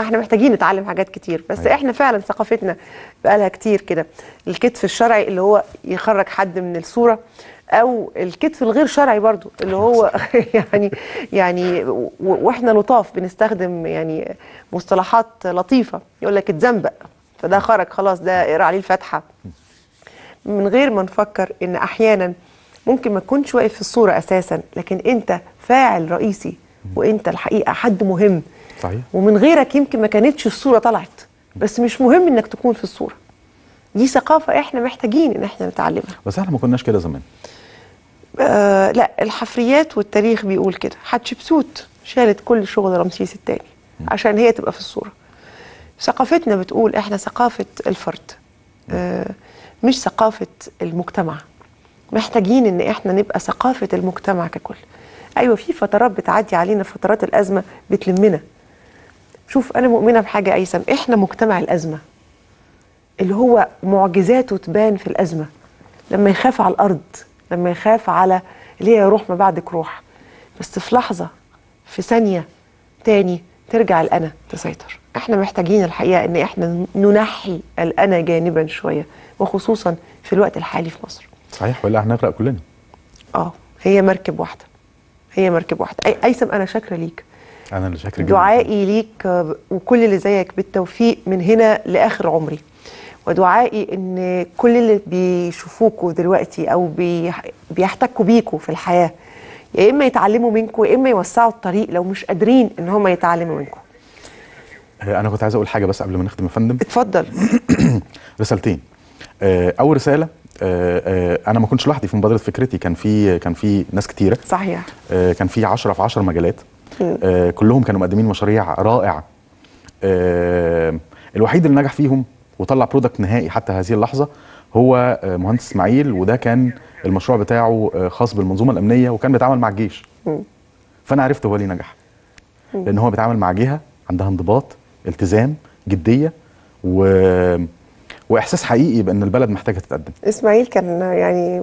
احنا محتاجين نتعلم حاجات كتير بس أيوة. احنا فعلا ثقافتنا بقى لها كتير كده الكتف الشرعي اللي هو يخرج حد من الصوره او الكتف الغير شرعي برضو اللي هو يعني يعني واحنا لطاف بنستخدم يعني مصطلحات لطيفه يقول لك اتزنبق فده خرج خلاص ده اقرا عليه الفاتحه من غير ما نفكر ان احيانا ممكن ما تكونش واقف في الصوره اساسا لكن انت فاعل رئيسي وانت الحقيقه حد مهم صحيح ومن غيرك يمكن ما كانتش الصوره طلعت بس مش مهم انك تكون في الصوره دي ثقافه احنا محتاجين ان احنا نتعلمها بس احنا ما كناش كده زمان آه لا الحفريات والتاريخ بيقول كده حتشبسوت شالت كل شغل رمسيس الثاني عشان هي تبقى في الصوره ثقافتنا بتقول احنا ثقافه الفرد آه مش ثقافه المجتمع محتاجين ان احنا نبقى ثقافه المجتمع ككل ايوه في فترات بتعدي علينا فترات الازمه بتلمنا شوف انا مؤمنه بحاجه ايسم احنا مجتمع الازمه اللي هو معجزاته تبان في الازمه لما يخاف على الارض لما يخاف على اللي هي روح ما بعدك روح بس في لحظه في ثانيه تاني ترجع الأنا تسيطر احنا محتاجين الحقيقة ان احنا ننحي الأنا جانبا شوية وخصوصا في الوقت الحالي في مصر صحيح ولا هنغرق كلنا اه هي مركب واحدة هي مركب واحدة أي أيسم أنا شاكرة ليك أنا اللي شاكرة دعائي ليك وكل اللي زيك بالتوفيق من هنا لآخر عمري ودعائي ان كل اللي بيشوفوكوا دلوقتي او بيحتكوا بيكوا في الحياه يا اما يتعلموا منكم يا اما يوسعوا الطريق لو مش قادرين ان هم يتعلموا منكم آه، انا كنت عايز اقول حاجه بس قبل ما نختم يا فندم اتفضل رسالتين آه، اول رساله آه، انا ما كنتش لوحدي في مبادره فكرتي كان في كان في ناس كتيره صحيح كان في 10 في 10 مجالات كلهم كانوا مقدمين مشاريع رائعه الوحيد اللي نجح فيهم وطلع برودكت نهائي حتى هذه اللحظه هو آه، مهندس اسماعيل وده كان المشروع بتاعه آه، خاص بالمنظومه الامنيه وكان بيتعامل مع الجيش فانا عرفت هو ليه نجح لان هو بيتعامل مع جهه عندها انضباط التزام جديه و واحساس حقيقي بان البلد محتاجه تتقدم اسماعيل كان يعني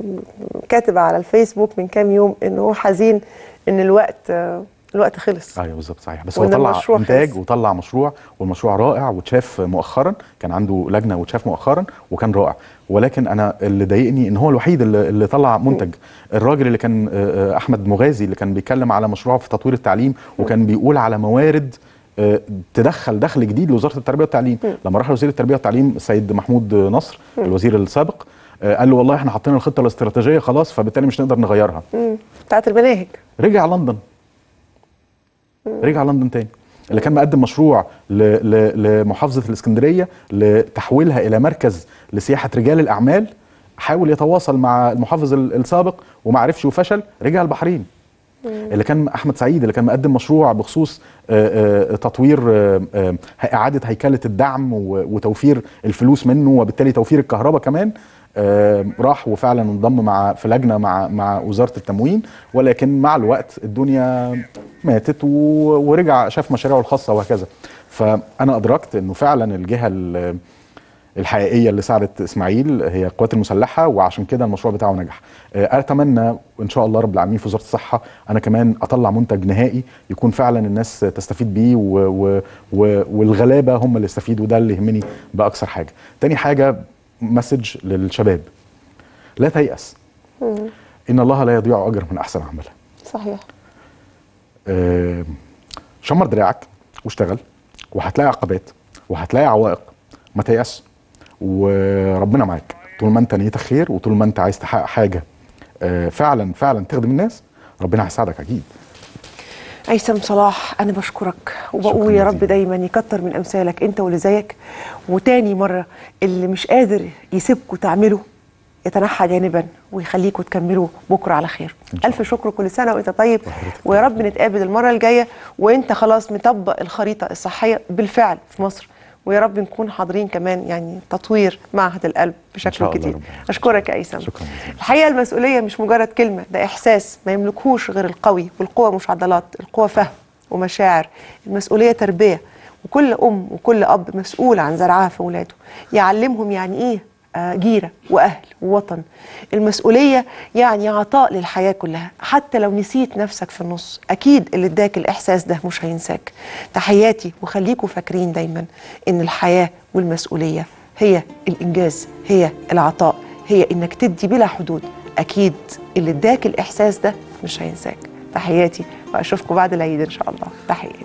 كاتب على الفيسبوك من كام يوم ان هو حزين ان الوقت آه، الوقت خلص ايوه بالظبط صحيح بس هو طلع انتاج وطلع مشروع والمشروع رائع وتشاف مؤخرا كان عنده لجنه وتشاف مؤخرا وكان رائع ولكن انا اللي ضايقني ان هو الوحيد اللي, اللي طلع منتج الراجل اللي كان آه، آه، احمد مغازي اللي كان بيتكلم على مشروع في تطوير التعليم وكان بيقول على موارد آه، تدخل دخل جديد لوزاره التربيه والتعليم لما راح وزير التربيه والتعليم السيد محمود نصر الوزير السابق قال له والله احنا حطينا الخطه الاستراتيجيه خلاص فبالتالي مش نقدر نغيرها بتاعت المناهج رجع لندن رجع لندن تاني اللي كان مقدم مشروع لمحافظه الاسكندريه لتحويلها الى مركز لسياحه رجال الاعمال حاول يتواصل مع المحافظ السابق وما عرفش وفشل رجع البحرين اللي كان احمد سعيد اللي كان مقدم مشروع بخصوص آه، آه، تطوير آه، اعاده هيكله الدعم وتوفير الفلوس منه وبالتالي توفير الكهرباء كمان آه، راح وفعلا انضم مع في لجنه مع مع وزاره التموين ولكن مع الوقت الدنيا ماتت ورجع شاف مشاريعه الخاصه وهكذا فانا ادركت انه فعلا الجهه الحقيقيه اللي ساعدت اسماعيل هي القوات المسلحه وعشان كده المشروع بتاعه نجح آه، اتمنى ان شاء الله رب العالمين في وزاره الصحه انا كمان اطلع منتج نهائي يكون فعلا الناس تستفيد بيه و و و والغلابه هم اللي يستفيدوا ده اللي يهمني باكثر حاجه تاني حاجه مسج للشباب لا تيأس إن الله لا يضيع أجر من أحسن عمله صحيح شمر دراعك واشتغل وهتلاقي عقبات وهتلاقي عوائق ما تيأس وربنا معاك طول ما انت نيتك خير وطول ما انت عايز تحقق حاجه آه، فعلا فعلا تخدم الناس ربنا هيساعدك اكيد هيثم صلاح انا بشكرك وبقول يا رب دايما يكتر من امثالك انت واللي زيك وتاني مره اللي مش قادر يسيبكوا تعملوا يتنحى جانبا ويخليكوا تكملوا بكره على خير الف شكر كل سنه وانت طيب ويا طيب. رب نتقابل المره الجايه وانت خلاص مطبق الخريطه الصحيه بالفعل في مصر ويا رب نكون حاضرين كمان يعني تطوير معهد القلب بشكل كتير اشكرك يا ايسام الحقيقه المسؤوليه مش مجرد كلمه ده احساس ما يملكهوش غير القوي والقوه مش عضلات القوه فهم ومشاعر المسؤوليه تربيه وكل ام وكل اب مسؤول عن زرعها في اولاده يعلمهم يعني ايه آه، جيرة وأهل ووطن المسؤولية يعني عطاء للحياة كلها حتى لو نسيت نفسك في النص أكيد اللي اداك الإحساس ده مش هينساك تحياتي وخليكوا فاكرين دايما إن الحياة والمسؤولية هي الإنجاز هي العطاء هي إنك تدي بلا حدود أكيد اللي اداك الإحساس ده مش هينساك تحياتي وأشوفكم بعد العيد إن شاء الله تحياتي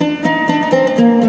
thank you